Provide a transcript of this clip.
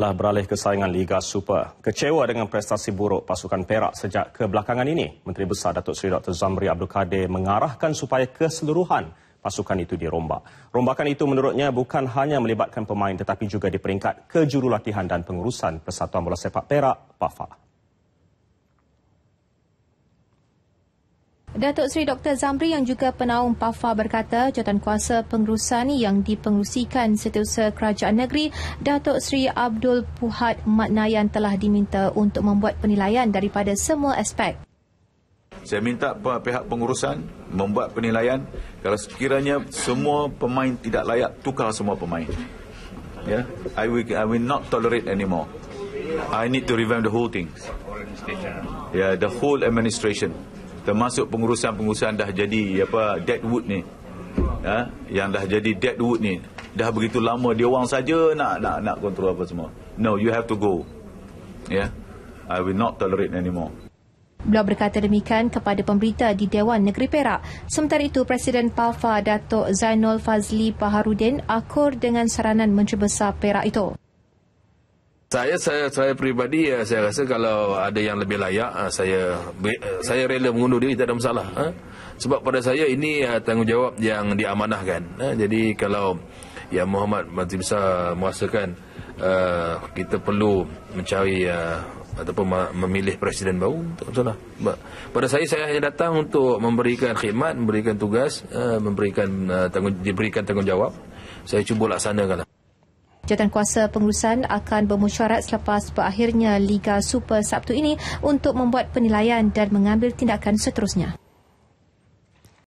telah beralih ke saingan Liga Super. Kecewa dengan prestasi buruk pasukan Perak sejak kebelakangan ini, Menteri Besar Datuk Seri Dr. Zamri Abdul Kadir mengarahkan supaya keseluruhan pasukan itu dirombak. Rombakan itu menurutnya bukan hanya melibatkan pemain tetapi juga di peringkat kejurulatihan dan pengurusan Persatuan Bola Sepak Perak, PAFA. Datuk Seri Dr. Zamri yang juga penaung PAFA berkata jawatan kuasa pengurusan yang dipengurusikan setiausaha kerajaan negeri Datuk Seri Abdul Puhat Matnayan telah diminta untuk membuat penilaian daripada semua aspek. Saya minta pihak pengurusan membuat penilaian kalau sekiranya semua pemain tidak layak tukar semua pemain. yeah? I will I will not tolerate anymore. I need to revamp the whole thing. Yeah, the whole administration termasuk pengurusan-pengurusan dah jadi apa deadwood ni ya ha? yang dah jadi dead wood ni dah begitu lama dia orang saja nak nak nak kontrol apa semua no you have to go ya yeah? i will not tolerate anymore Beliau berkata demikian kepada pemberita di Dewan Negeri Perak. Sementara itu, Presiden PALFA Datuk Zainul Fazli Baharudin akur dengan saranan Menteri Besar Perak itu saya saya saya pribadi ya saya rasa kalau ada yang lebih layak ah, saya eh, saya rela mengundur diri tak ada masalah ah. sebab pada saya ini ah, tanggungjawab yang diamanahkan jadi kalau ya Muhammad Matibsa merasakan kita perlu mencari ataupun memilih presiden baru tak masalah pada saya saya hanya datang untuk memberikan khidmat memberikan tugas memberikan tanggung diberikan tanggungjawab saya cuba laksanakanlah kuasa pengurusan akan bermusyarat selepas berakhirnya Liga Super Sabtu ini untuk membuat penilaian dan mengambil tindakan seterusnya.